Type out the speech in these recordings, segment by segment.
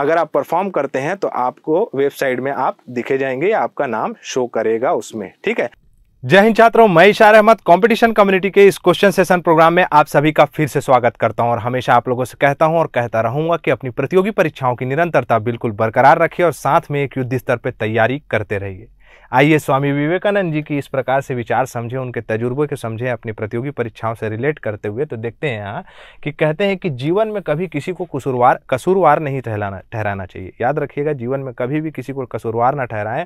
अगर आप परफॉर्म करते हैं तो आपको वेबसाइट में आप दिखे जाएंगे आपका नाम शो करेगा उसमें ठीक है जय हिंद छात्रों मैं इशार अहमद कंपटीशन कम्युनिटी के इस क्वेश्चन सेशन प्रोग्राम में आप सभी का फिर से स्वागत करता हूं और हमेशा आप लोगों से कहता हूं और कहता रहूंगा कि अपनी प्रतियोगी परीक्षाओं की निरंतरता बिल्कुल बरकरार रखिए और साथ में एक युद्ध स्तर पर तैयारी करते रहिए आइए स्वामी विवेकानंद जी की इस प्रकार से विचार समझें उनके तजुर्बे को समझें अपनी प्रतियोगी परीक्षाओं से रिलेट करते हुए तो देखते हैं यहाँ कि कहते हैं कि जीवन में कभी किसी को कसूरवार कसूरवार नहीं ठहराना ठहराना चाहिए याद रखिएगा जीवन में कभी भी किसी को कसूरवार ना ठहराएं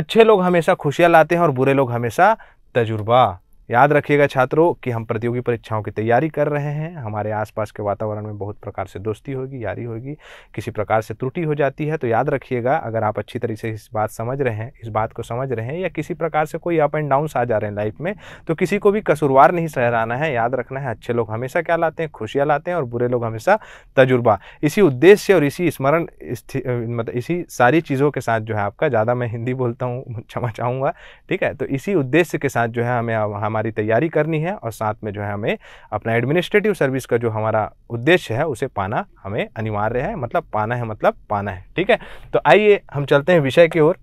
अच्छे लोग हमेशा खुशियाँ लाते हैं और बुरे लोग हमेशा तजुर्बा याद रखिएगा छात्रों कि हम प्रतियोगी परीक्षाओं की तैयारी कर रहे हैं हमारे आसपास के वातावरण में बहुत प्रकार से दोस्ती होगी यारी होगी किसी प्रकार से त्रुटि हो जाती है तो याद रखिएगा अगर आप अच्छी तरीके से इस बात समझ रहे हैं इस बात को समझ रहे हैं या किसी प्रकार से कोई अप एंड डाउन्स आ जा रहे हैं लाइफ में तो किसी को भी कसूरवार नहीं सहराना है याद रखना है अच्छे लोग हमेशा क्या लाते हैं खुशियाँ लाते हैं और बुरे लोग हमेशा तजुर्बा इसी उद्देश्य और इसी स्मरण मतलब इसी सारी चीज़ों के साथ जो है आपका ज़्यादा मैं हिंदी बोलता हूँ क्षमा चाहूँगा ठीक है तो इसी उद्देश्य के साथ जो है हमें हम हमारी तैयारी करनी है और साथ में जो है हमें अपना एडमिनिस्ट्रेटिव सर्विस का जो हमारा उद्देश्य है उसे पाना हमें अनिवार्य है मतलब पाना है मतलब पाना है ठीक है तो आइए हम चलते हैं विषय की ओर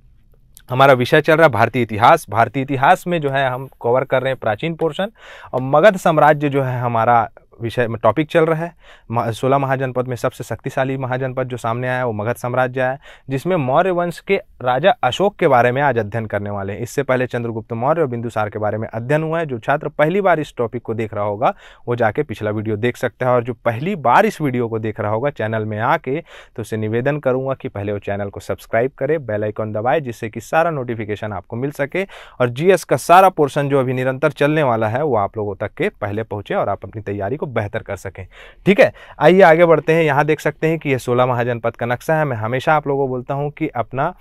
हमारा विषय चल रहा है भारतीय इतिहास भारतीय इतिहास में जो है हम कवर कर रहे हैं प्राचीन पोर्शन और मगध साम्राज्य जो है हमारा विषय में टॉपिक चल रहा है सोलह महाजनपद में सबसे शक्तिशाली महाजनपद जो सामने आया वो मगध साम्राज्य आया जिसमें मौर्य वंश के राजा अशोक के बारे में आज अध्ययन करने वाले हैं इससे पहले चंद्रगुप्त मौर्य और बिंदुसार के बारे में अध्ययन हुआ है जो छात्र पहली बार इस टॉपिक को देख रहा होगा वो जाके पिछला वीडियो देख सकता है और जो पहली बार इस वीडियो को देख रहा होगा चैनल में आके तो उसे निवेदन करूँगा कि पहले वो चैनल को सब्सक्राइब करे बेलाइकॉन दबाए जिससे कि सारा नोटिफिकेशन आपको मिल सके और जी का सारा पोर्सन जो अभी निरंतर चलने वाला है वो आप लोगों तक के पहले पहुँचे और आप अपनी तैयारी को बेहतर कर सकें ठीक है आइए आगे बढ़ते हैं यहाँ देख सकते हैं कि यह सोलह महाजनपद का नक्शा है मैं हमेशा आप लोगों को बोलता हूँ कि अपना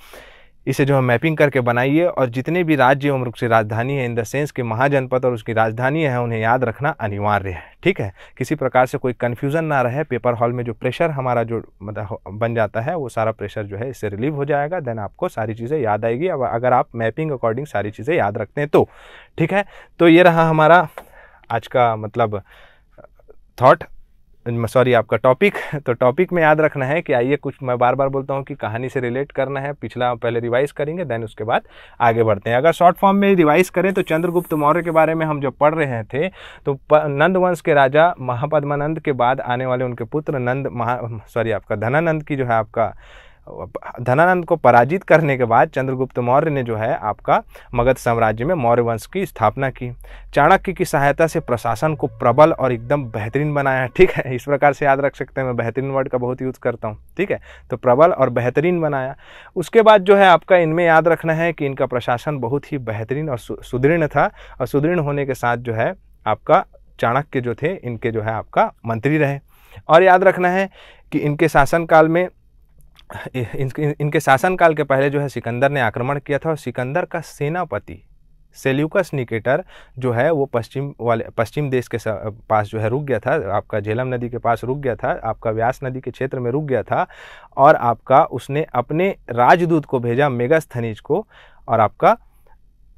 इसे जो है मैपिंग करके बनाइए और जितने भी राज्य एवं से राजधानी है इन द सेंस कि महाजनपद और उसकी राजधानी है उन्हें याद रखना अनिवार्य है ठीक है किसी प्रकार से कोई कन्फ्यूज़न ना रहे पेपर हॉल में जो प्रेशर हमारा जो मतलब बन जाता है वो सारा प्रेशर जो है इससे रिलीव हो जाएगा देन आपको सारी चीज़ें याद आएगी अब अगर आप मैपिंग अकॉर्डिंग सारी चीज़ें याद रखते हैं तो ठीक है तो ये रहा हमारा आज का मतलब थॉट सॉरी आपका टॉपिक तो टॉपिक में याद रखना है कि आइए कुछ मैं बार बार बोलता हूँ कि कहानी से रिलेट करना है पिछला पहले रिवाइज करेंगे देन उसके बाद आगे बढ़ते हैं अगर शॉर्ट फॉर्म में रिवाइज करें तो चंद्रगुप्त मौर्य के बारे में हम जो पढ़ रहे थे तो नंदवंश के राजा महापद्मानंद के बाद आने वाले उनके पुत्र नंद महा सॉरी आपका धनानंद की जो है आपका धनानंद को पराजित करने के बाद चंद्रगुप्त मौर्य ने जो है आपका मगध साम्राज्य में मौर्य वंश की स्थापना की चाणक्य की सहायता से प्रशासन को प्रबल और एकदम बेहतरीन बनाया ठीक है इस प्रकार से याद रख सकते हैं मैं बेहतरीन वर्ड का बहुत यूज़ करता हूँ ठीक है तो प्रबल और बेहतरीन बनाया उसके बाद जो है आपका इनमें याद रखना है कि इनका प्रशासन बहुत ही बेहतरीन और सुदृढ़ था और सुदृढ़ होने के साथ जो है आपका चाणक्य जो थे इनके जो है आपका मंत्री रहे और याद रखना है कि इनके शासनकाल में इन, इन, इनके शासनकाल के पहले जो है सिकंदर ने आक्रमण किया था और सिकंदर का सेनापति सेल्यूकस निकेटर जो है वो पश्चिम वाले पश्चिम देश के पास जो है रुक गया था आपका झेलम नदी के पास रुक गया था आपका व्यास नदी के क्षेत्र में रुक गया था और आपका उसने अपने राजदूत को भेजा मेगास्थनीज को और आपका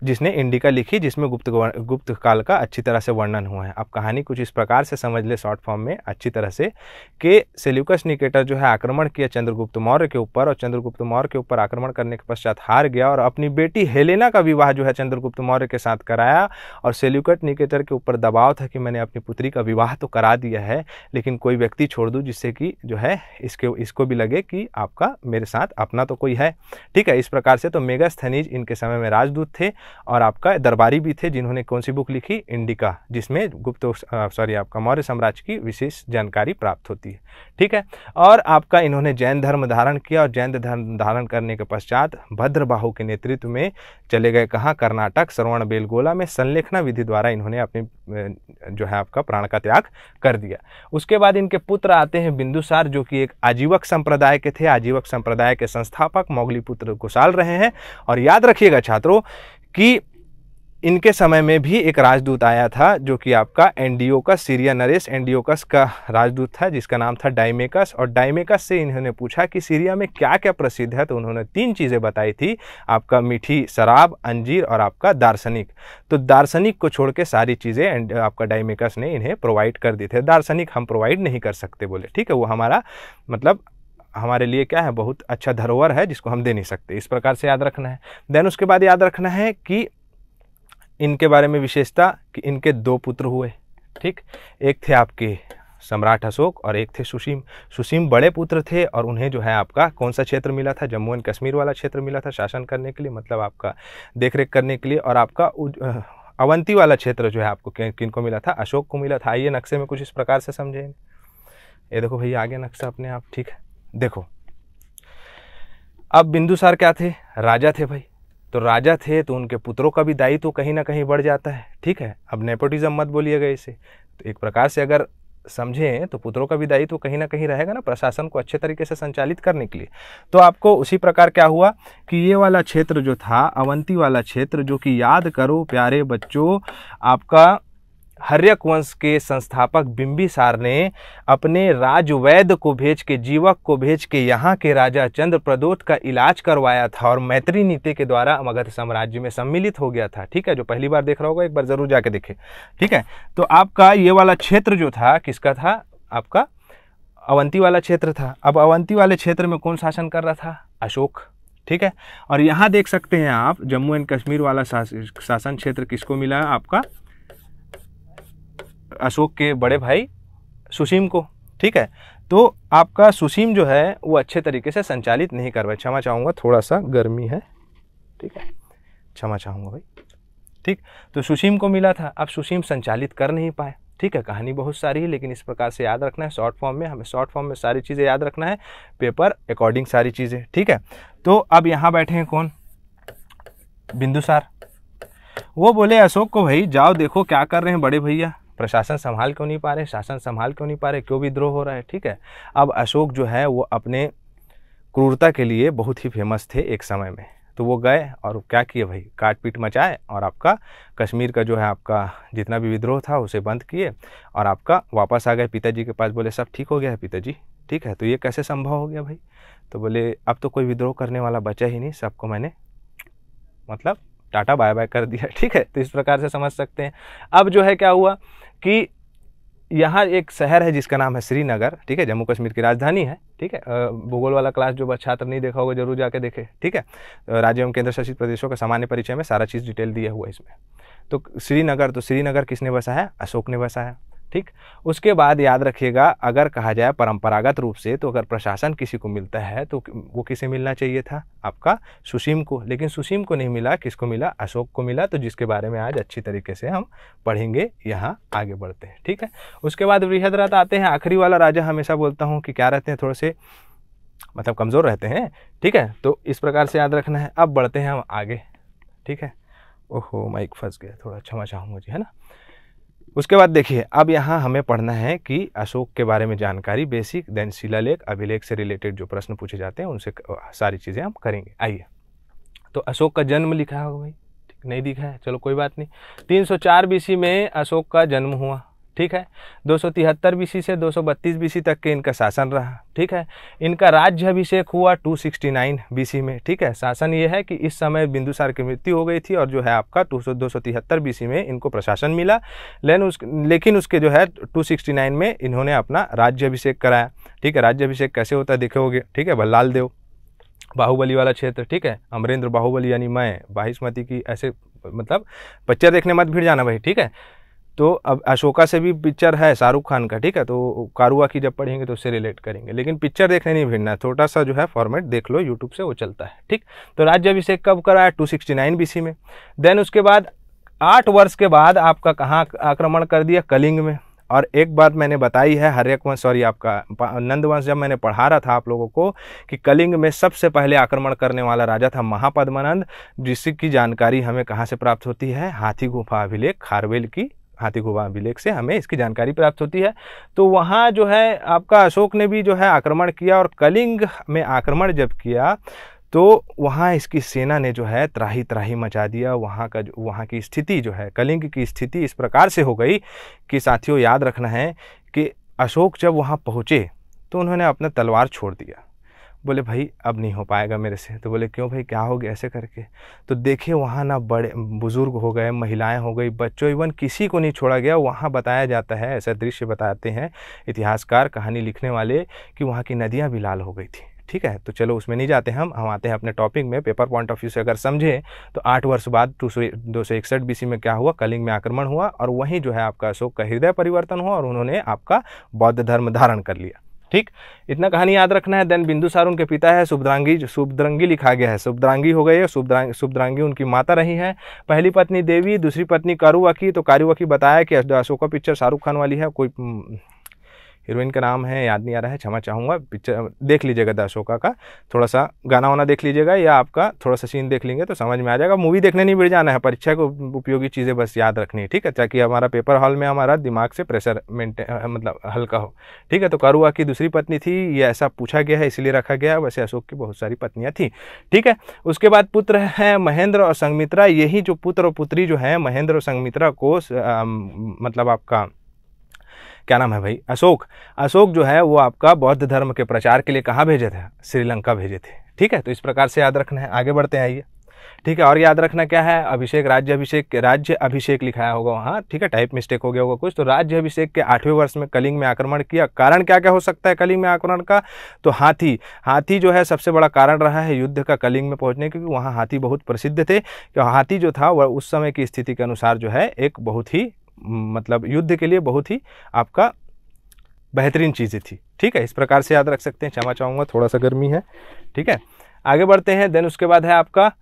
जिसने इंडिका लिखी जिसमें गुप्त गुप्त काल का अच्छी तरह से वर्णन हुआ है अब कहानी कुछ इस प्रकार से समझ ले शॉर्ट फॉर्म में अच्छी तरह से कि सेल्यूकस निकेटर जो है आक्रमण किया चंद्रगुप्त मौर्य के ऊपर और चंद्रगुप्त मौर्य के ऊपर आक्रमण करने के पश्चात हार गया और अपनी बेटी हेलेना का विवाह जो है चंद्रगुप्त मौर्य के साथ कराया और सेल्यूकट निकेटर के ऊपर दबाव था कि मैंने अपनी पुत्री का विवाह तो करा दिया है लेकिन कोई व्यक्ति छोड़ दूँ जिससे कि जो है इसके इसको भी लगे कि आपका मेरे साथ अपना तो कोई है ठीक है इस प्रकार से तो मेगास्थनीज इनके समय में राजदूत थे और आपका दरबारी भी थे जिन्होंने कौन सी बुक लिखी इंडिका जिसमें गुप्त सॉरी आपका मौर्य साम्राज्य की विशेष जानकारी प्राप्त होती है ठीक है और आपका इन्होंने जैन धर्म धारण किया और जैन धर्म धारण करने के पश्चात भद्रबाहू के नेतृत्व में चले गए कहाँ कर्नाटक श्रवण बेलगोला में संलेखना विधि द्वारा इन्होंने अपने जो है आपका प्राण का त्याग कर दिया उसके बाद इनके पुत्र आते हैं बिंदुसार जो कि एक आजीवक संप्रदाय के थे आजीवक संप्रदाय के संस्थापक मोगली पुत्र कुशाल रहे हैं और याद रखिएगा छात्रों कि इनके समय में भी एक राजदूत आया था जो कि आपका एनडीओ का सीरिया नरेश एनडीओकस का राजदूत था जिसका नाम था डाइमेकस और डाइमेकस से इन्होंने पूछा कि सीरिया में क्या क्या प्रसिद्ध है तो उन्होंने तीन चीज़ें बताई थी आपका मीठी शराब अंजीर और आपका दार्शनिक तो दार्शनिक को छोड़ के सारी चीज़ें आपका डाइमेकस ने इन्हें प्रोवाइड कर दी थे दार्शनिक हम प्रोवाइड नहीं कर सकते बोले ठीक है वो हमारा मतलब हमारे लिए क्या है बहुत अच्छा धरोहर है जिसको हम दे नहीं सकते इस प्रकार से याद रखना है देन उसके बाद याद रखना है कि इनके बारे में विशेषता कि इनके दो पुत्र हुए ठीक एक थे आपके सम्राट अशोक और एक थे सुशीम सुशीम बड़े पुत्र थे और उन्हें जो है आपका कौन सा क्षेत्र मिला था जम्मू एंड कश्मीर वाला क्षेत्र मिला था शासन करने के लिए मतलब आपका देखरेख करने के लिए और आपका अवंती वाला क्षेत्र जो है आपको किन को मिला था अशोक को मिला था आइए नक्शे में कुछ इस प्रकार से समझेंगे ये देखो भैया आगे नक्शा अपने आप ठीक है देखो अब बिंदुसार क्या थे राजा थे भाई तो राजा थे तो उनके पुत्रों का भी दायित्व तो कहीं ना कहीं बढ़ जाता है ठीक है अब नेपोटिज्म मत बोलिएगा इसे तो एक प्रकार से अगर समझें तो पुत्रों का भी दायित्व तो कहीं ना कहीं रहेगा ना प्रशासन को अच्छे तरीके से संचालित करने के लिए तो आपको उसी प्रकार क्या हुआ कि ये वाला क्षेत्र जो था अवंती वाला क्षेत्र जो कि याद करो प्यारे बच्चों आपका हर्यक वंश के संस्थापक बिंबिसार ने अपने राजवैद को भेज के जीवक को भेज के यहाँ के राजा चंद्र प्रदोत का इलाज करवाया था और मैत्री नीति के द्वारा मगध साम्राज्य में सम्मिलित हो गया था ठीक है जो पहली बार देख रहा होगा एक बार ज़रूर जाके देखे ठीक है तो आपका ये वाला क्षेत्र जो था किसका था आपका अवंती वाला क्षेत्र था अब अवंती वाले क्षेत्र में कौन शासन कर रहा था अशोक ठीक है और यहाँ देख सकते हैं आप जम्मू एंड कश्मीर वाला शासन क्षेत्र किसको मिला आपका अशोक के बड़े भाई सुशीम को ठीक है तो आपका सुशीम जो है वो अच्छे तरीके से संचालित नहीं कर पाए क्षमा चाहूँगा थोड़ा सा गर्मी है ठीक है क्षमा चाहूँगा भाई ठीक तो सुशीम को मिला था अब सुशीम संचालित कर नहीं पाए ठीक है कहानी बहुत सारी है लेकिन इस प्रकार से याद रखना है शॉर्ट फॉर्म में हमें शॉर्ट फॉर्म में सारी चीज़ें याद रखना है पेपर अकॉर्डिंग सारी चीज़ें ठीक है तो अब यहाँ बैठे हैं कौन बिंदुसार वो बोले अशोक को भाई जाओ देखो क्या कर रहे हैं बड़े भैया प्रशासन संभाल क्यों नहीं पा रहे शासन संभाल क्यों नहीं पा रहे क्यों विद्रोह हो रहा है ठीक है अब अशोक जो है वो अपने क्रूरता के लिए बहुत ही फेमस थे एक समय में तो वो गए और क्या किए भाई काट पीट मचाए और आपका कश्मीर का जो है आपका जितना भी विद्रोह था उसे बंद किए और आपका वापस आ गए पिताजी के पास बोले सब ठीक हो गया है पिताजी ठीक है तो ये कैसे संभव हो गया भाई तो बोले अब तो कोई विद्रोह करने वाला बचा ही नहीं सबको मैंने मतलब टाटा बाय बाय कर दिया ठीक है तो इस प्रकार से समझ सकते हैं अब जो है क्या हुआ कि यहाँ एक शहर है जिसका नाम है श्रीनगर ठीक है जम्मू कश्मीर की राजधानी है ठीक है भूगोल वाला क्लास जो छात्र नहीं देखा होगा जरूर जाके देखे ठीक है राज्य एवं केंद्र शासित प्रदेशों का सामान्य परिचय में सारा चीज़ डिटेल दिया हुआ है इसमें तो श्रीनगर तो श्रीनगर किसने बसा है अशोक ने बसा है ठीक उसके बाद याद रखिएगा अगर कहा जाए परंपरागत रूप से तो अगर प्रशासन किसी को मिलता है तो वो किसे मिलना चाहिए था आपका सुशीम को लेकिन सुशीम को नहीं मिला किसको मिला अशोक को मिला तो जिसके बारे में आज अच्छी तरीके से हम पढ़ेंगे यहाँ आगे बढ़ते हैं ठीक है उसके बाद बृहदरथ आते हैं आखिरी वाला राजा हमेशा बोलता हूँ कि क्या रहते हैं थोड़े से मतलब कमज़ोर रहते हैं ठीक है तो इस प्रकार से याद रखना है अब बढ़ते हैं हम आगे ठीक है ओहो माइक फंस गया थोड़ा क्षमा चाहूँ मुझे है ना उसके बाद देखिए अब यहाँ हमें पढ़ना है कि अशोक के बारे में जानकारी बेसिक देन शिलालेख अभिलेख से रिलेटेड जो प्रश्न पूछे जाते हैं उनसे सारी चीज़ें हम करेंगे आइए तो अशोक का जन्म लिखा होगा भाई ठीक नहीं दिखा है चलो कोई बात नहीं 304 बीसी में अशोक का जन्म हुआ ठीक है दो सौ तिहत्तर बीसी से दो सौ बत्तीस तक के इनका शासन रहा ठीक है इनका राज्य अभिषेक हुआ टू सिक्सटी नाइन में ठीक है शासन ये है कि इस समय बिंदुसार की मृत्यु हो गई थी और जो है आपका टू सौ दो सौ तिहत्तर में इनको प्रशासन मिला लेकिन उस लेकिन उसके जो है टू सिक्सटी नाइन में इन्होंने अपना राज्य अभिषेक कराया ठीक है राज्य अभिषेक कैसे होता है देखोगे ठीक है भल्लाल देव बाहुबली वाला क्षेत्र ठीक है अमरेंद्र बाहुबली यानी मैं बाहिस्मती की ऐसे मतलब पिक्चर देखने मत भीड़ जाना भाई ठीक है तो अब अशोका से भी पिक्चर है शाहरुख खान का ठीक है तो कारुआ की जब पढ़ेंगे तो उससे रिलेट करेंगे लेकिन पिक्चर देखने नहीं भिड़ना छोटा सा जो है फॉर्मेट देख लो यूट्यूब से वो चलता है ठीक तो अभिषेक कब कराया टू सिक्सटी नाइन में देन उसके बाद आठ वर्ष के बाद आपका कहाँ आक्रमण कर दिया कलिंग में और एक बात मैंने बताई है एक वंश सॉरी आपका नंदवंश जब मैंने पढ़ा रहा था आप लोगों को कि कलिंग में सबसे पहले आक्रमण करने वाला राजा था महापद्मानंद जिसकी जानकारी हमें कहाँ से प्राप्त होती है हाथी गुफा अभिलेख खारवेल की हाथीखुबा अभिलेख से हमें इसकी जानकारी प्राप्त होती है तो वहाँ जो है आपका अशोक ने भी जो है आक्रमण किया और कलिंग में आक्रमण जब किया तो वहाँ इसकी सेना ने जो है त्राही त्राही मचा दिया वहाँ का जो वहाँ की स्थिति जो है कलिंग की स्थिति इस प्रकार से हो गई कि साथियों याद रखना है कि अशोक जब वहाँ पहुँचे तो उन्होंने अपना तलवार छोड़ दिया बोले भाई अब नहीं हो पाएगा मेरे से तो बोले क्यों भाई क्या हो गया ऐसे करके तो देखे वहाँ ना बड़े बुज़ुर्ग हो गए महिलाएं हो गई बच्चों इवन किसी को नहीं छोड़ा गया वहाँ बताया जाता है ऐसा दृश्य बताते हैं इतिहासकार कहानी लिखने वाले कि वहाँ की नदियाँ भी लाल हो गई थी ठीक है तो चलो उसमें नहीं जाते हम हम आते हैं अपने टॉपिक में पेपर पॉइंट ऑफ व्यू से अगर समझें तो आठ वर्ष बाद टू सौ दो सौ इकसठ बीसी में क्या हुआ कलिंग में आक्रमण हुआ और वहीं जो है आपका अशोक का हृदय परिवर्तन हुआ और उन्होंने आपका बौद्ध धर्म धारण कर लिया ठीक इतना कहानी याद रखना है देन बिंदुसार उनके पिता है सुभद्रांगी सुभद्रंगी लिखा गया है सुभद्रांगी हो गई है सुभद्रांग सुभद्रांगी उनकी माता रही है पहली पत्नी देवी दूसरी पत्नी कारुवाकी तो कारुवाकी बताया कि अशोका पिक्चर शाहरुख खान वाली है कोई हीरोइन का नाम है याद नहीं आ रहा है क्षमा चाहूँगा पिक्चर देख लीजिएगा द अशोका का थोड़ा सा गाना वाना देख लीजिएगा या आपका थोड़ा सा सीन देख लेंगे तो समझ में आ जाएगा मूवी देखने नहीं मिल जाना है परीक्षा को उपयोगी चीज़ें बस याद रखनी है ठीक है ताकि हमारा पेपर हॉल में हमारा दिमाग से प्रेशर मेंटेन मतलब हल्का हो ठीक है तो कारुआ की दूसरी पत्नी थी ये ऐसा पूछा गया है इसलिए रखा गया वैसे अशोक की बहुत सारी पत्नियाँ थी ठीक है उसके बाद पुत्र हैं महेंद्र और संगमित्रा यही जो पुत्र और पुत्री जो है महेंद्र और संगमित्रा को मतलब आपका क्या नाम है भाई अशोक अशोक जो है वो आपका बौद्ध धर्म के प्रचार के लिए कहाँ भेजे थे श्रीलंका भेजे थे ठीक है तो इस प्रकार से याद रखना है आगे बढ़ते हैं आइए ठीक है और याद रखना क्या है अभिषेक राज्य अभिषेक राज्य अभिषेक लिखाया होगा वहाँ ठीक है टाइप मिस्टेक हो गया होगा कुछ तो राज्य अभिषेक के आठवें वर्ष में कलिंग में आक्रमण किया कारण क्या क्या हो सकता है कलिंग में आक्रमण का तो हाथी हाथी जो है सबसे बड़ा कारण रहा है युद्ध का कलिंग में पहुँचने क्योंकि वहाँ हाथी बहुत प्रसिद्ध थे क्यों हाथी जो था वह उस समय की स्थिति के अनुसार जो है एक बहुत ही मतलब युद्ध के लिए बहुत ही आपका बेहतरीन चीज़ें थी ठीक है इस प्रकार से याद रख सकते हैं क्षमा चाहूँगा थोड़ा सा गर्मी है ठीक है आगे बढ़ते हैं देन उसके बाद है आपका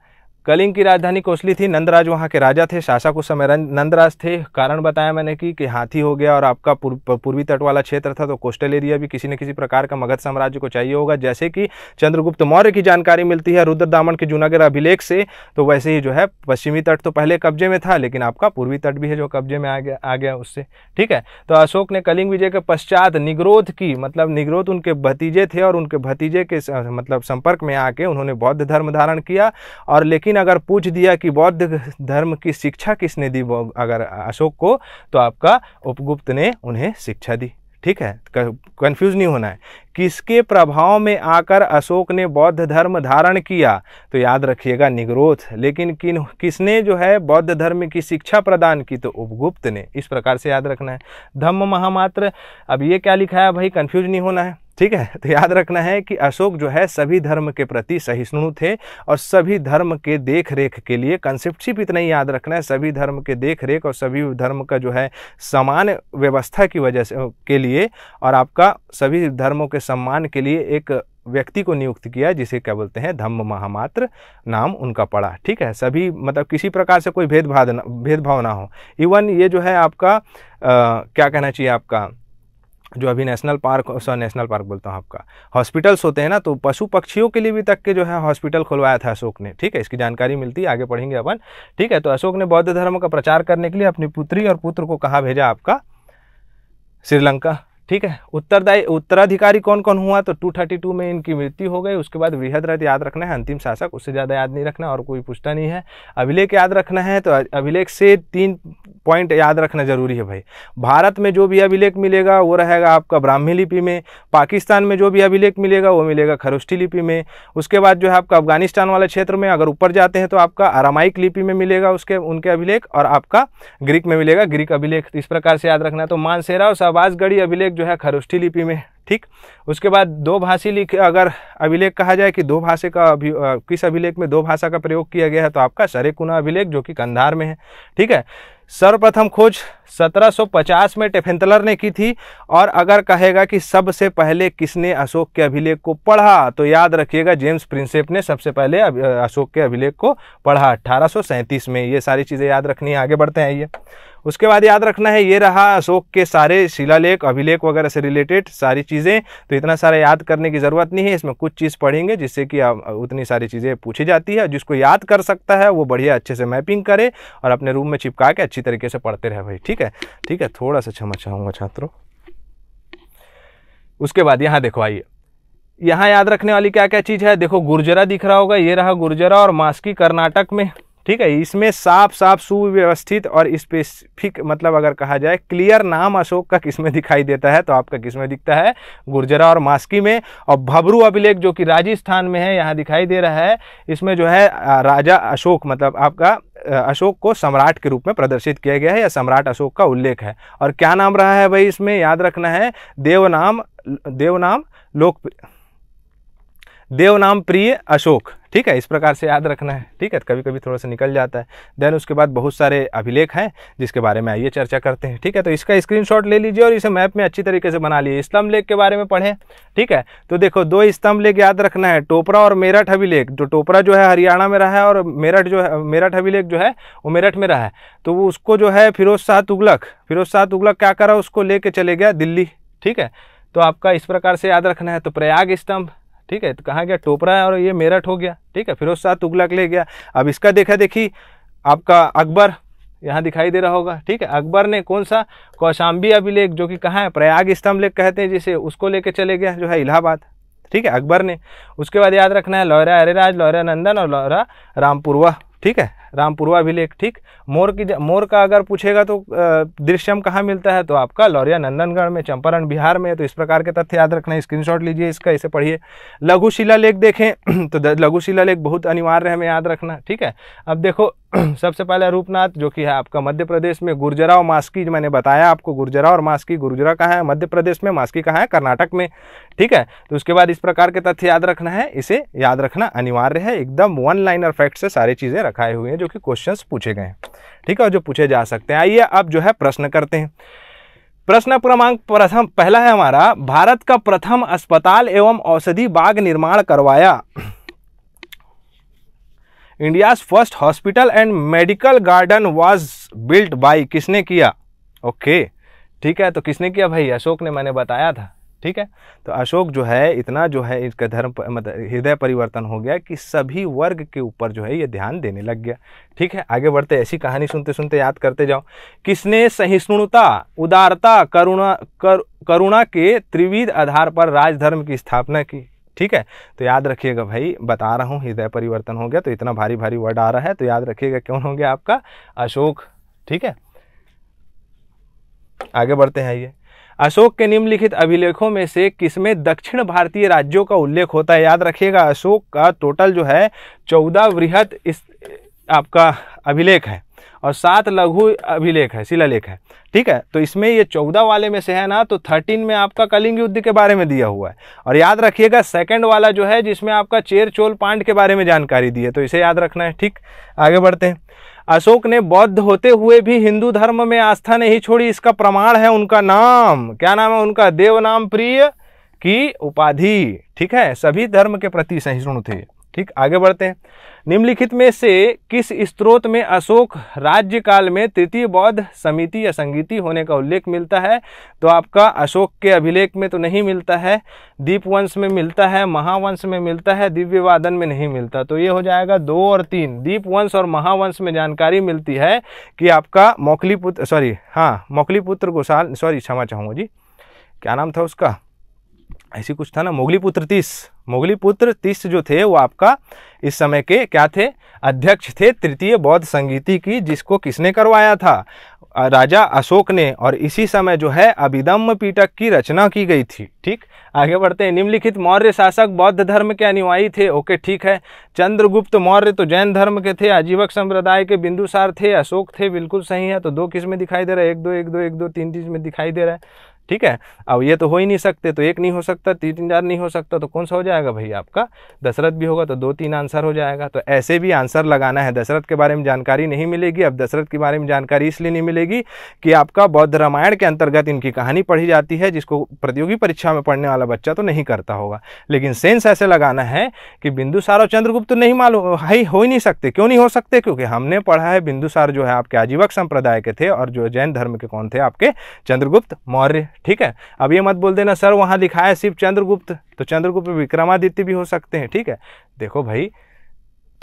कलिंग की राजधानी कोसली थी नंदराज वहाँ के राजा थे शासक उस समय नंदराज थे कारण बताया मैंने कि कि हाथी हो गया और आपका पूर्वी तट वाला क्षेत्र था तो कोस्टल एरिया भी किसी न किसी प्रकार का मगध साम्राज्य को चाहिए होगा जैसे कि चंद्रगुप्त मौर्य की जानकारी मिलती है रुद्र दामन के जूनागढ़ अभिलेख से तो वैसे ही जो है पश्चिमी तट तो पहले कब्जे में था लेकिन आपका पूर्वी तट भी है जो कब्जे में आ गया आ गया उससे ठीक है तो अशोक ने कलिंग विजय के पश्चात निगरोध की मतलब निगरोध उनके भतीजे थे और उनके भतीजे के मतलब संपर्क में आके उन्होंने बौद्ध धर्म धारण किया और लेकिन लेकिन अगर पूछ दिया कि बौद्ध धर्म की शिक्षा किसने दी अगर अशोक को तो आपका उपगुप्त ने उन्हें शिक्षा दी ठीक है कंफ्यूज नहीं होना है किसके प्रभाव में आकर अशोक ने बौद्ध धर्म धारण किया तो याद रखिएगा निग्रोथ लेकिन किन किसने जो है बौद्ध धर्म की शिक्षा प्रदान की तो उपगुप्त ने इस प्रकार से याद रखना है धम्म महामात्र अब ये क्या लिखा है भाई कंफ्यूज नहीं होना है ठीक है तो याद रखना है कि अशोक जो है सभी धर्म के प्रति सहिष्णु थे और सभी धर्म के देख रेख के लिए कंसेप्ट सिर्फ इतना ही याद रखना है सभी धर्म के देख रेख और सभी धर्म का जो है समान व्यवस्था की वजह से के लिए और आपका सभी धर्मों के सम्मान के लिए एक व्यक्ति को नियुक्त किया जिसे क्या बोलते हैं धम्म महामात्र नाम उनका पड़ा ठीक है सभी मतलब किसी प्रकार से कोई भेदभाव भेदभाव ना हो इवन ये जो है आपका आ, क्या कहना चाहिए आपका जो अभी national park so national park बोलता हूँ आपका हॉस्पिटल्स होते हैं ना तो पशु पक्षियों के लिए भी तक के जो है हॉस्पिटल खुलवाया था अशोक ने ठीक है इसकी जानकारी मिलती है आगे पढ़ेंगे अपन ठीक है तो अशोक ने बौद्ध धर्म का प्रचार करने के लिए अपनी पुत्री और पुत्र को कहाँ भेजा आपका श्रीलंका ठीक है उत्तरदायी उत्तराधिकारी कौन कौन हुआ तो 232 में इनकी मृत्यु हो गई उसके बाद रथ याद रखना है अंतिम शासक उससे ज़्यादा याद नहीं रखना और कोई पूछता नहीं है अभिलेख याद रखना है तो अभिलेख से तीन पॉइंट याद रखना ज़रूरी है भाई भारत में जो भी अभिलेख मिलेगा वो रहेगा आपका ब्राह्मी लिपि में पाकिस्तान में जो भी अभिलेख मिलेगा वो मिलेगा खरोष्ठी लिपि में उसके बाद जो है आपका अफगानिस्तान वाले क्षेत्र में अगर ऊपर जाते हैं तो आपका आरामाइक लिपि में मिलेगा उसके उनके अभिलेख और आपका ग्रीक में मिलेगा ग्रीक अभिलेख इस प्रकार से याद रखना है तो मानसेरा और शहबाजगढ़ी अभिलेख जो है खरुष्ठी लिपि में ठीक उसके बाद दो भाषी लिख अगर अभिलेख कहा जाए कि दो भाषा का अभि किस अभिलेख में दो भाषा का प्रयोग किया गया है तो आपका सरेकुना अभिलेख जो कि कंधार में है ठीक है सर्वप्रथम खोज 1750 में टेफेंतलर ने की थी और अगर कहेगा कि सबसे पहले किसने अशोक के अभिलेख को पढ़ा तो याद रखिएगा जेम्स प्रिंसेप ने सबसे पहले अशोक के अभिलेख को पढ़ा अठारह में ये सारी चीज़ें याद रखनी है आगे बढ़ते हैं ये उसके बाद याद रखना है ये रहा अशोक के सारे शिलालेख अभिलेख वगैरह से रिलेटेड सारी चीज़ें तो इतना सारा याद करने की ज़रूरत नहीं है इसमें कुछ चीज़ पढ़ेंगे जिससे कि उतनी सारी चीज़ें पूछी जाती है जिसको याद कर सकता है वो बढ़िया अच्छे से मैपिंग करे और अपने रूम में चिपका के अच्छी तरीके से पढ़ते रहे भाई ठीक है ठीक है थोड़ा सा क्षमा चाहूँगा छात्रों उसके बाद यहाँ देखो आइए यहाँ याद रखने वाली क्या क्या चीज़ है देखो गुर्जरा दिख रहा होगा ये रहा गुर्जरा और मास्की कर्नाटक में ठीक है इसमें साफ साफ सुव्यवस्थित और स्पेसिफिक मतलब अगर कहा जाए क्लियर नाम अशोक का किसमें दिखाई देता है तो आपका किसमें दिखता है गुर्जरा और मास्की में और भबरू अभिलेख जो कि राजस्थान में है यहाँ दिखाई दे रहा है इसमें जो है राजा अशोक मतलब आपका अशोक को सम्राट के रूप में प्रदर्शित किया गया है या सम्राट अशोक का उल्लेख है और क्या नाम रहा है भाई इसमें याद रखना है देवनाम देवनाम लोकप्रिय देव नाम प्रिय अशोक ठीक है इस प्रकार से याद रखना है ठीक है तो कभी कभी थोड़ा सा निकल जाता है देन उसके बाद बहुत सारे अभिलेख हैं जिसके बारे में आइए चर्चा करते हैं ठीक है तो इसका स्क्रीनशॉट ले लीजिए और इसे मैप में अच्छी तरीके से बना लीजिए स्तंभ लेख के बारे में पढ़ें ठीक है तो देखो दो स्तंभ लेख याद रखना है टोपरा और मेरठ अभिलेख जो टोपरा जो है हरियाणा में रहा है और मेरठ जो है मेरठ अभिलेख जो है वो मेरठ में रहा है तो उसको जो है फिरोज शाह तुगलक फिरोज शाह तुगलक क्या करा उसको लेके चले गया दिल्ली ठीक है तो आपका इस प्रकार से याद रखना है तो प्रयाग स्तंभ ठीक है तो कहाँ गया टोपरा है और ये मेरठ हो गया ठीक है फिरोज शाह तुगलक ले गया अब इसका देखा देखी आपका अकबर यहाँ दिखाई दे रहा होगा ठीक है अकबर ने कौन सा कौशाम्बी अभिलेख जो कि कहाँ है प्रयाग स्तंभ लेख कहते हैं जिसे उसको लेके चले गया जो है इलाहाबाद ठीक है अकबर ने उसके बाद याद रखना है लौरा अरेराज लौरा नंदन और लौरा रामपुरवा ठीक है रामपूर्वाभिलेख ठीक मोर की मोर का अगर पूछेगा तो दृश्यम कहाँ मिलता है तो आपका लौरिया नंदनगढ़ में चंपारण बिहार में तो इस प्रकार के तथ्य याद रखना है स्क्रीनशॉट लीजिए इसका इसे पढ़िए लघुशिला लेख देखें तो लघुशिला लेख बहुत अनिवार्य है हमें याद रखना ठीक है अब देखो सबसे पहले रूपनाथ जो कि है आपका मध्य प्रदेश में गुर्जरा और मास्की मैंने बताया आपको गुर्जरा और मास्की गुर्जरा कहाँ है मध्य प्रदेश में मास्की कहाँ है कर्नाटक में ठीक है तो उसके बाद इस प्रकार के तथ्य याद रखना है इसे याद रखना अनिवार्य है एकदम वन लाइनर फैक्ट से सारी चीज़ें रखाए हुए हैं जो कि क्वेश्चंस पूछे गए हैं ठीक है जो पूछे जा सकते हैं आइए अब जो है प्रश्न करते हैं प्रश्न क्रमांक प्रथम पहला है हमारा भारत का प्रथम अस्पताल एवं औषधि बाग निर्माण करवाया India's first hospital and medical garden was built by किसने किया ओके ठीक है तो किसने किया भाई अशोक ने मैंने बताया था ठीक है तो अशोक जो है इतना जो है इसका धर्म मतलब हृदय परिवर्तन हो गया कि सभी वर्ग के ऊपर जो है ये ध्यान देने लग गया ठीक है आगे बढ़ते ऐसी कहानी सुनते सुनते याद करते जाओ किसने सहिष्णुता उदारता करुणा कर, करुणा के त्रिविध आधार पर राजधर्म की स्थापना की ठीक है तो याद रखिएगा भाई बता रहा हूँ हृदय परिवर्तन हो गया तो इतना भारी भारी वर्ड आ रहा है तो याद रखिएगा कौन हो गया आपका अशोक ठीक है आगे बढ़ते हैं ये अशोक के निम्नलिखित अभिलेखों में से किसमें दक्षिण भारतीय राज्यों का उल्लेख होता है याद रखिएगा अशोक का टोटल जो है चौदह वृहत इस आपका अभिलेख है और सात लघु अभिलेख है शिलालेख है ठीक है तो इसमें ये चौदह वाले में से है ना तो थर्टीन में आपका कलिंग युद्ध के बारे में दिया हुआ है और याद रखिएगा सेकंड वाला जो है जिसमें आपका चेर चोल पांड के बारे में जानकारी दी है तो इसे याद रखना है ठीक आगे बढ़ते हैं अशोक ने बौद्ध होते हुए भी हिंदू धर्म में आस्था नहीं छोड़ी इसका प्रमाण है उनका नाम क्या नाम है उनका देव नाम प्रिय की उपाधि ठीक है सभी धर्म के प्रति सहिष्णु थे ठीक आगे बढ़ते हैं निम्नलिखित में से किस स्त्रोत में अशोक राज्य काल में तृतीय बौद्ध समिति या संगीति होने का उल्लेख मिलता है तो आपका अशोक के अभिलेख में तो नहीं मिलता है दीपवंश में मिलता है महावंश में मिलता है दिव्यवादन में नहीं मिलता तो ये हो जाएगा दो और तीन दीपवंश और महावंश में जानकारी मिलती है कि आपका मौकलीपुत्र सॉरी हाँ मौकलीपुत्र गोसाल सॉरी क्षमा चाहूँगा जी क्या नाम था उसका ऐसी कुछ था ना मोगली पुत्र तीस मोगली पुत्र तीस जो थे वो आपका इस समय के क्या थे अध्यक्ष थे तृतीय बौद्ध संगीति की जिसको किसने करवाया था राजा अशोक ने और इसी समय जो है अभिदम्ब पीटक की रचना की गई थी ठीक आगे बढ़ते हैं निम्नलिखित मौर्य शासक बौद्ध धर्म के अनुयायी थे ओके ठीक है चंद्रगुप्त मौर्य तो जैन धर्म के थे आजीवक संप्रदाय के बिंदुसार थे अशोक थे बिल्कुल सही है तो दो किस में दिखाई दे रहा है एक दो एक दो एक दो तीन चीज में दिखाई दे रहा है ठीक है अब ये तो हो ही नहीं सकते तो एक नहीं हो सकता तीन चार नहीं हो सकता तो कौन सा हो जाएगा भाई आपका दशरथ भी होगा तो दो तीन आंसर हो जाएगा तो ऐसे भी आंसर लगाना है दशरथ के बारे में जानकारी नहीं मिलेगी अब दशरथ के बारे में जानकारी इसलिए नहीं मिलेगी कि आपका बौद्ध रामायण के अंतर्गत इनकी कहानी पढ़ी जाती है जिसको प्रतियोगी परीक्षा में पढ़ने वाला बच्चा तो नहीं करता होगा लेकिन सेंस ऐसे लगाना है कि बिंदुसार और चंद्रगुप्त तो नहीं मालूम ही हो ही नहीं सकते क्यों नहीं हो सकते क्योंकि हमने पढ़ा है बिंदुसार जो है आपके आजीवक संप्रदाय के थे और जो जैन धर्म के कौन थे आपके चंद्रगुप्त मौर्य ठीक है अब ये मत बोल देना सर वहाँ लिखा है सिर्फ चंद्रगुप्त तो चंद्रगुप्त विक्रमादित्य भी हो सकते हैं ठीक है देखो भाई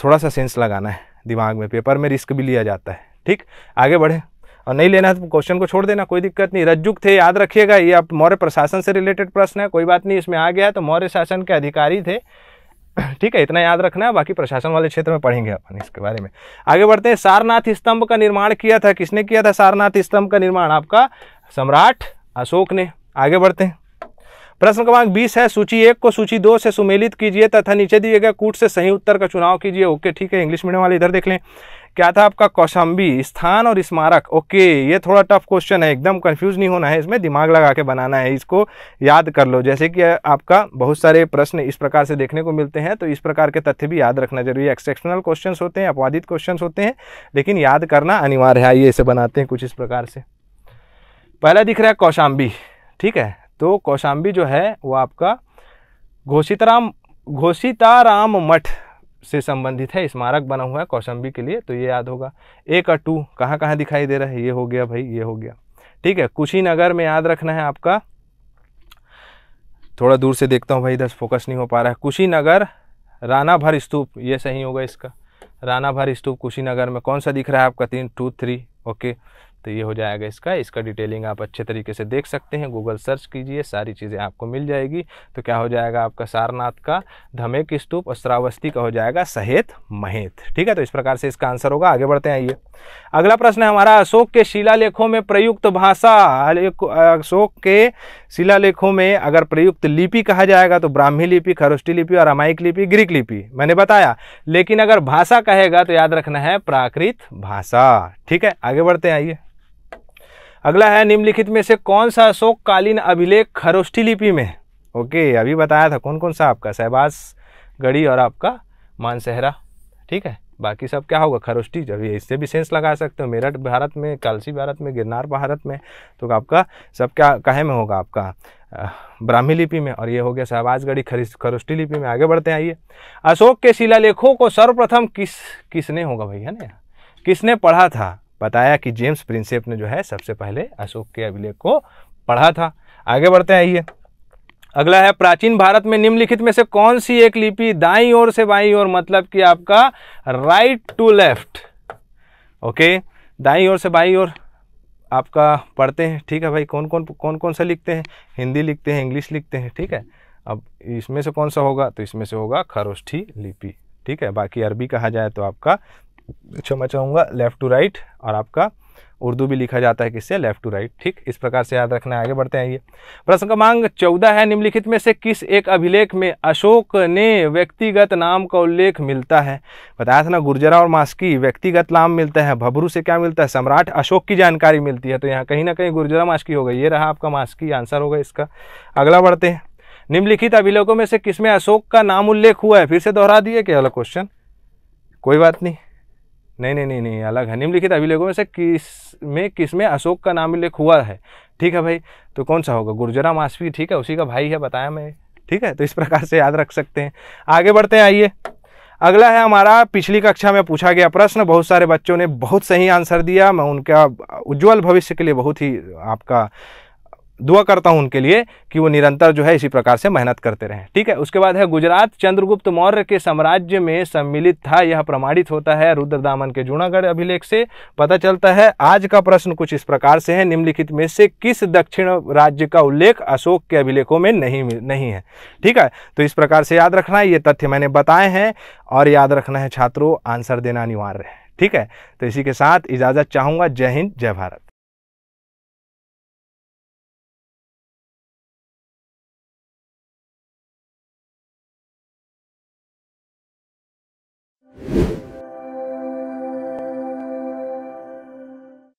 थोड़ा सा सेंस लगाना है दिमाग में पेपर में रिस्क भी लिया जाता है ठीक आगे बढ़े और नहीं लेना है तो क्वेश्चन को छोड़ देना कोई दिक्कत नहीं रज्जुक थे याद रखिएगा ये आप मौर्य प्रशासन से रिलेटेड प्रश्न है कोई बात नहीं इसमें आ गया तो मौर्य शासन के अधिकारी थे ठीक है इतना याद रखना है बाकी प्रशासन वाले क्षेत्र में पढ़ेंगे अपन इसके बारे में आगे बढ़ते हैं सारनाथ स्तंभ का निर्माण किया था किसने किया था सारनाथ स्तंभ का निर्माण आपका सम्राट अशोक ने आगे बढ़ते हैं प्रश्न क्रमांक बीस है सूची एक को सूची दो से सुमेलित कीजिए तथा नीचे दिए गए कूट से सही उत्तर का चुनाव कीजिए ओके ठीक है इंग्लिश मीडियम वाले इधर देख लें क्या था आपका कौशंबी स्थान और स्मारक ओके ये थोड़ा टफ क्वेश्चन है एकदम कंफ्यूज नहीं होना है इसमें दिमाग लगा के बनाना है इसको याद कर लो जैसे कि आपका बहुत सारे प्रश्न इस प्रकार से देखने को मिलते हैं तो इस प्रकार के तथ्य भी याद रखना जरूरी है एक्सेप्शनल क्वेश्चन होते हैं अपवादित क्वेश्चन होते हैं लेकिन याद करना अनिवार्य है आइए इसे बनाते हैं कुछ इस प्रकार से पहला दिख रहा है कौशाम्बी ठीक है तो कौशाम्बी जो है वो आपका घोषिताराम घोषिताराम मठ से संबंधित है स्मारक बना हुआ है कौशाम्बी के लिए तो ये याद होगा एक और टू कहाँ कहाँ दिखाई दे रहा है ये हो गया भाई ये हो गया ठीक है कुशीनगर में याद रखना है आपका थोड़ा दूर से देखता हूँ भाई इधर फोकस नहीं हो पा रहा है कुशीनगर राना भर स्तूप ये सही होगा इसका राना भर स्तूप कुशीनगर में कौन सा दिख रहा है आपका तीन टू थ्री ओके तो ये हो जाएगा इसका इसका डिटेलिंग आप अच्छे तरीके से देख सकते हैं गूगल सर्च कीजिए सारी चीज़ें आपको मिल जाएगी तो क्या हो जाएगा आपका सारनाथ का धमेक स्तूप और श्रावस्ती का हो जाएगा सहेत महेत ठीक है तो इस प्रकार से इसका आंसर होगा आगे बढ़ते हैं आइए अगला प्रश्न है हमारा अशोक के शिलालेखों में प्रयुक्त भाषा अशोक के शिलालेखों में अगर प्रयुक्त लिपि कहा जाएगा तो ब्राह्मी लिपि खरोष्टी लिपि और अमाइक लिपि ग्रीक लिपि मैंने बताया लेकिन अगर भाषा कहेगा तो याद रखना है प्राकृत भाषा ठीक है आगे बढ़ते हैं आइए अगला है निम्नलिखित में से कौन सा अशोक कालीन अभिलेख खरोष्ठी लिपि में ओके अभी बताया था कौन कौन सा आपका सहबाज गढ़ी और आपका मानसहरा ठीक है बाकी सब क्या होगा खरोष्टी जब इससे भी सेंस लगा सकते हो मेरठ भारत में कालसी भारत में गिरनार भारत में तो आपका सब क्या कहे में होगा आपका ब्राह्मी लिपि में और ये हो गया शहबाजगढ़ी खरोष्टी लिपि में आगे बढ़ते हैं आइए अशोक के शिलालेखों को सर्वप्रथम किस किसने होगा भैया ना किसने पढ़ा था बताया कि जेम्स प्रिंसेप ने जो है सबसे पहले अशोक के अभिलेख को पढ़ा था आगे बढ़ते आइए अगला है प्राचीन भारत में निम्नलिखित में से कौन सी एक लिपि दाई ओर से बाई ओर मतलब कि आपका राइट टू लेफ्ट ओके दाई ओर से बाई ओर आपका पढ़ते हैं ठीक है भाई कौन कौन कौन कौन सा लिखते हैं हिंदी लिखते हैं इंग्लिश लिखते हैं ठीक है अब इसमें से कौन सा होगा तो इसमें से होगा खरोष्ठी लिपि ठीक है बाकी अरबी कहा जाए तो आपका क्षमा चाहूँगा लेफ़्ट टू राइट और आपका उर्दू भी लिखा जाता है किससे लेफ्ट टू राइट ठीक इस प्रकार से याद रखना है आगे बढ़ते हैं ये प्रश्न क्रमांक चौदह है निम्नलिखित में से किस एक अभिलेख में अशोक ने व्यक्तिगत नाम का उल्लेख मिलता है बताया था ना गुर्जरा और मास्की व्यक्तिगत नाम मिलता है भबरू से क्या मिलता है सम्राट अशोक की जानकारी मिलती है तो यहाँ कहीं ना कहीं गुर्जरा मास्की होगा ये रहा आपका मास्की आंसर होगा इसका अगला बढ़ते हैं निम्नलिखित अभिलेखों में से किसमें अशोक का नाम उल्लेख हुआ है फिर से दोहरा दिए क्या अगला क्वेश्चन कोई बात नहीं नहीं नहीं नहीं नहीं अलग है निम्नलिखित अभिलेखों में से किस में किस में अशोक का नाम उल्लेख हुआ है ठीक है भाई तो कौन सा होगा गुर्जरा मासवी ठीक है उसी का भाई है बताया मैं ठीक है तो इस प्रकार से याद रख सकते हैं आगे बढ़ते हैं आइए अगला है हमारा पिछली कक्षा में पूछा गया प्रश्न बहुत सारे बच्चों ने बहुत सही आंसर दिया मैं उनका उज्जवल भविष्य के लिए बहुत ही आपका दुआ करता हूँ उनके लिए कि वो निरंतर जो है इसी प्रकार से मेहनत करते रहें ठीक है उसके बाद है गुजरात चंद्रगुप्त मौर्य के साम्राज्य में सम्मिलित था यह प्रमाणित होता है रुद्रदामन के जूनागढ़ अभिलेख से पता चलता है आज का प्रश्न कुछ इस प्रकार से है निम्नलिखित में से किस दक्षिण राज्य का उल्लेख अशोक के अभिलेखों में नहीं नहीं है ठीक है तो इस प्रकार से याद रखना है ये तथ्य मैंने बताए हैं और याद रखना है छात्रों आंसर देना अनिवार्य है ठीक है तो इसी के साथ इजाज़त चाहूंगा जय हिंद जय भारत